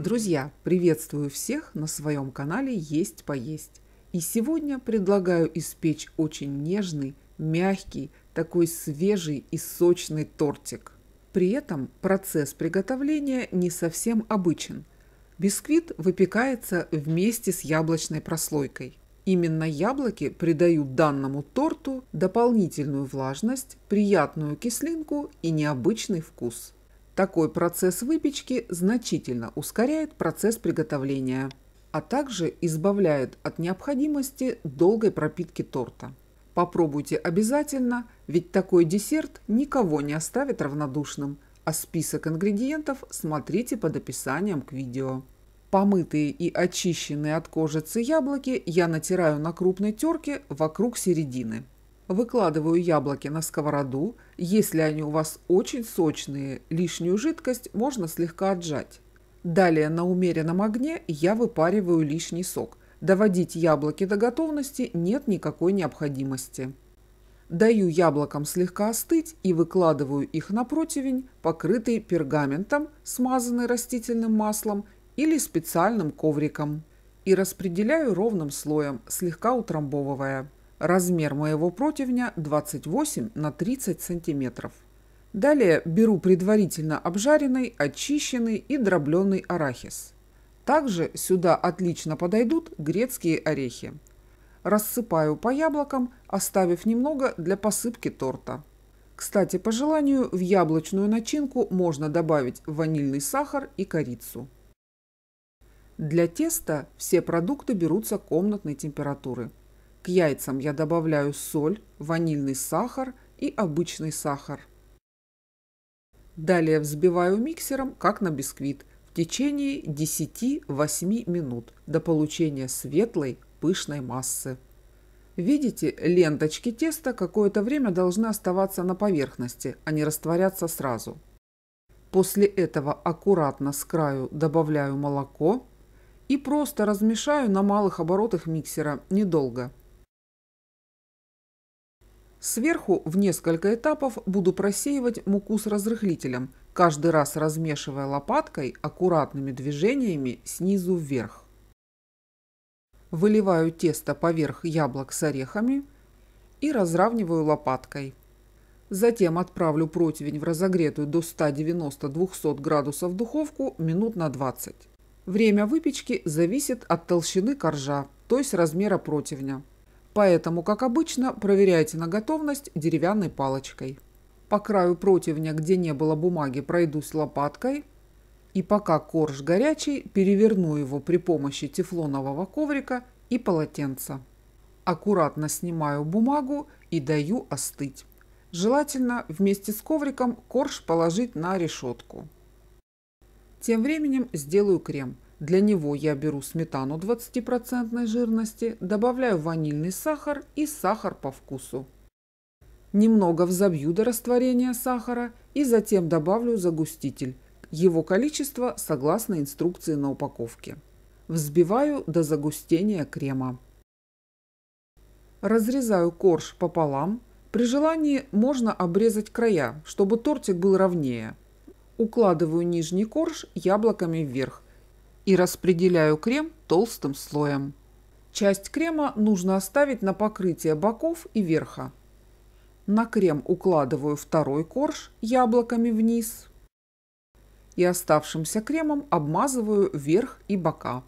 Друзья, приветствую всех на своем канале «Есть поесть». И сегодня предлагаю испечь очень нежный, мягкий, такой свежий и сочный тортик. При этом процесс приготовления не совсем обычен. Бисквит выпекается вместе с яблочной прослойкой. Именно яблоки придают данному торту дополнительную влажность, приятную кислинку и необычный вкус – такой процесс выпечки значительно ускоряет процесс приготовления, а также избавляет от необходимости долгой пропитки торта. Попробуйте обязательно, ведь такой десерт никого не оставит равнодушным, а список ингредиентов смотрите под описанием к видео. Помытые и очищенные от кожицы яблоки я натираю на крупной терке вокруг середины. Выкладываю яблоки на сковороду. Если они у вас очень сочные, лишнюю жидкость можно слегка отжать. Далее на умеренном огне я выпариваю лишний сок. Доводить яблоки до готовности нет никакой необходимости. Даю яблокам слегка остыть и выкладываю их на противень, покрытый пергаментом, смазанный растительным маслом или специальным ковриком. И распределяю ровным слоем, слегка утрамбовывая. Размер моего противня 28 на 30 сантиметров. Далее беру предварительно обжаренный, очищенный и дробленый арахис. Также сюда отлично подойдут грецкие орехи. Рассыпаю по яблокам, оставив немного для посыпки торта. Кстати, по желанию в яблочную начинку можно добавить ванильный сахар и корицу. Для теста все продукты берутся комнатной температуры. К яйцам я добавляю соль, ванильный сахар и обычный сахар. Далее взбиваю миксером, как на бисквит, в течение 10-8 минут до получения светлой пышной массы. Видите, ленточки теста какое-то время должны оставаться на поверхности, а не растворяться сразу. После этого аккуратно с краю добавляю молоко и просто размешаю на малых оборотах миксера недолго – Сверху в несколько этапов буду просеивать муку с разрыхлителем, каждый раз размешивая лопаткой аккуратными движениями снизу вверх. Выливаю тесто поверх яблок с орехами и разравниваю лопаткой. Затем отправлю противень в разогретую до 190-200 градусов духовку минут на 20. Время выпечки зависит от толщины коржа, то есть размера противня. Поэтому, как обычно, проверяйте на готовность деревянной палочкой. По краю противня, где не было бумаги, пройдусь лопаткой. И пока корж горячий, переверну его при помощи тефлонового коврика и полотенца. Аккуратно снимаю бумагу и даю остыть. Желательно вместе с ковриком корж положить на решетку. Тем временем сделаю крем – для него я беру сметану 20% жирности, добавляю ванильный сахар и сахар по вкусу. Немного взобью до растворения сахара и затем добавлю загуститель. Его количество согласно инструкции на упаковке. Взбиваю до загустения крема. Разрезаю корж пополам. При желании можно обрезать края, чтобы тортик был ровнее. Укладываю нижний корж яблоками вверх – и распределяю крем толстым слоем. Часть крема нужно оставить на покрытие боков и верха. На крем укладываю второй корж яблоками вниз и оставшимся кремом обмазываю верх и бока.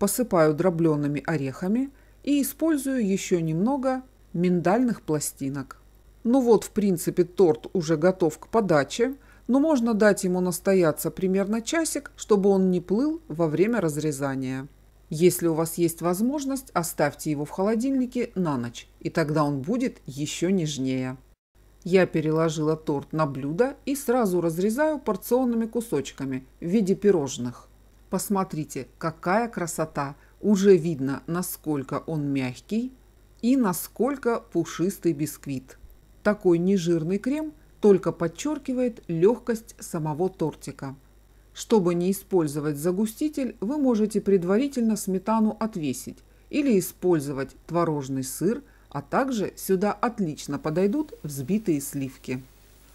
Посыпаю дробленными орехами и использую еще немного миндальных пластинок. Ну вот, в принципе, торт уже готов к подаче – но можно дать ему настояться примерно часик, чтобы он не плыл во время разрезания. Если у вас есть возможность, оставьте его в холодильнике на ночь, и тогда он будет еще нежнее. Я переложила торт на блюдо и сразу разрезаю порционными кусочками в виде пирожных. Посмотрите, какая красота! Уже видно, насколько он мягкий и насколько пушистый бисквит. Такой нежирный крем – только подчеркивает легкость самого тортика. Чтобы не использовать загуститель, вы можете предварительно сметану отвесить или использовать творожный сыр, а также сюда отлично подойдут взбитые сливки.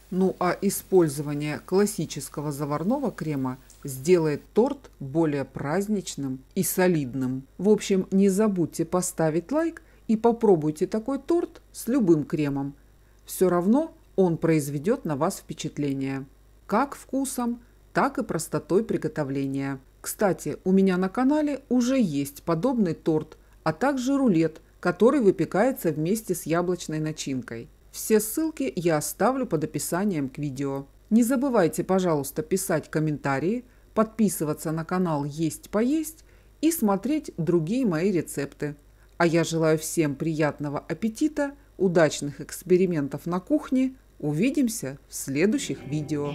Ну а использование классического заварного крема сделает торт более праздничным и солидным. В общем, не забудьте поставить лайк и попробуйте такой торт с любым кремом. Все равно он произведет на вас впечатление. Как вкусом, так и простотой приготовления. Кстати, у меня на канале уже есть подобный торт, а также рулет, который выпекается вместе с яблочной начинкой. Все ссылки я оставлю под описанием к видео. Не забывайте, пожалуйста, писать комментарии, подписываться на канал «Есть поесть» и смотреть другие мои рецепты. А я желаю всем приятного аппетита, удачных экспериментов на кухне, Увидимся в следующих видео.